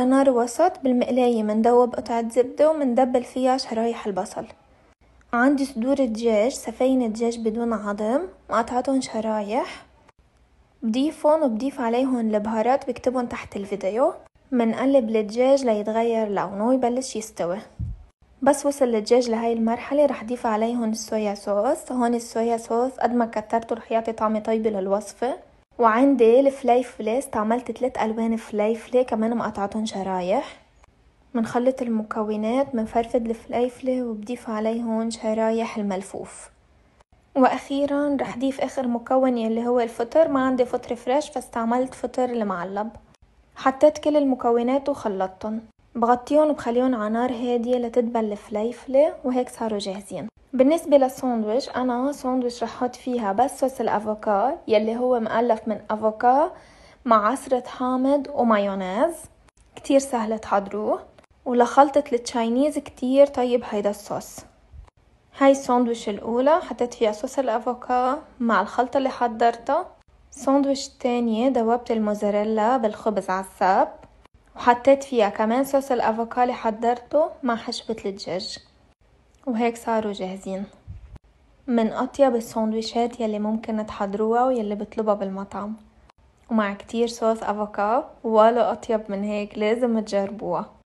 نار وسط بالمقلاية مندوب قطعة زبدة ومندبل فيها شرايح البصل عندي صدور دجاج سفينة دجاج بدون عظم مقطعتهم شرايح بضيفهم وبضيف عليهم البهارات بكتبهم تحت الفيديو منقلب الدجاج ليتغير لونه ويبلش يستوي بس وصل الدجاج لهاي المرحلة رح ضيف عليهم الصويا صوص هون الصويا صوص قد ما كترته رح يعطي طعمة طيبة للوصفة وعندي الفليفلة استعملت تلات ألوان فليفلة كمان مقطعتهم شرايح منخلط المكونات منفرفد الفليفلة وبضيف عليهن شرايح الملفوف واخيرا رح ضيف اخر مكون يلي هو الفطر ما عندي فطر فريش فاستعملت فطر المعلب حطيت كل المكونات وخلطتهم بغطيهم وبخليهم على نار هاديه لتدبل الفليفله وهيك صاروا جاهزين بالنسبه للساندويتش انا ساندويتش رح احط فيها بس صوص الافوكا يلي هو مؤلف من افوكا مع عصرة حامض ومايونيز كتير سهل تحضروه ولخلطة التشاينيز كتير طيب هيدا الصوص هاي الساندويش الأولى حطيت فيها صوص الأفوكا مع الخلطة اللي حضرتها الساندويش التانية دوبت الموزاريلا بالخبز عالساب وحطيت فيها كمان صوص الأفوكا اللي حضرته مع حشبة الدجاج وهيك صاروا جاهزين من أطيب السندويشات يلي ممكن تحضروها ويلي بطلبها بالمطعم ومع كتير صوص أفوكا ولا أطيب من هيك لازم تجربوها